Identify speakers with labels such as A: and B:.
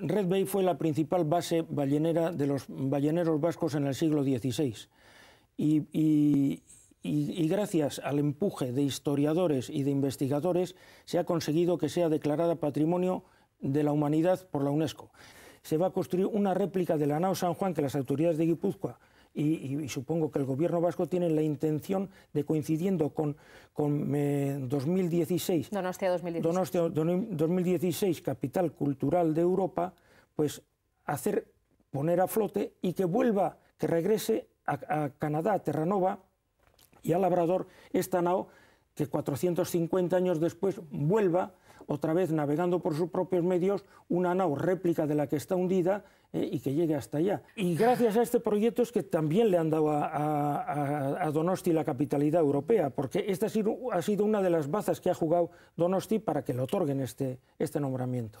A: Red Bay fue la principal base ballenera de los balleneros vascos en el siglo XVI. Y, gracias al empuje de historiadores y de investigadores se ha conseguido que sea declarada Patrimonio de la Humanidad por la UNESCO. Se va a construir una réplica de la nao San Juan que las autoridades de Guipúzcoa y, supongo que el gobierno vasco tiene la intención de coincidiendo con, 2016, 2016, eh, capital cultural de Europa, pues hacer poner a flote y que vuelva, que regrese a, Canadá, a Terranova y a Labrador esta nao que 450 años después vuelva otra vez navegando por sus propios medios una nao réplica de la que está hundida eh, y que llegue hasta allá. Y gracias a este proyecto es que también le han dado a, Donosti la capitalidad europea, porque esta ha sido, una de las bazas que ha jugado Donosti para que le otorguen este, este nombramiento.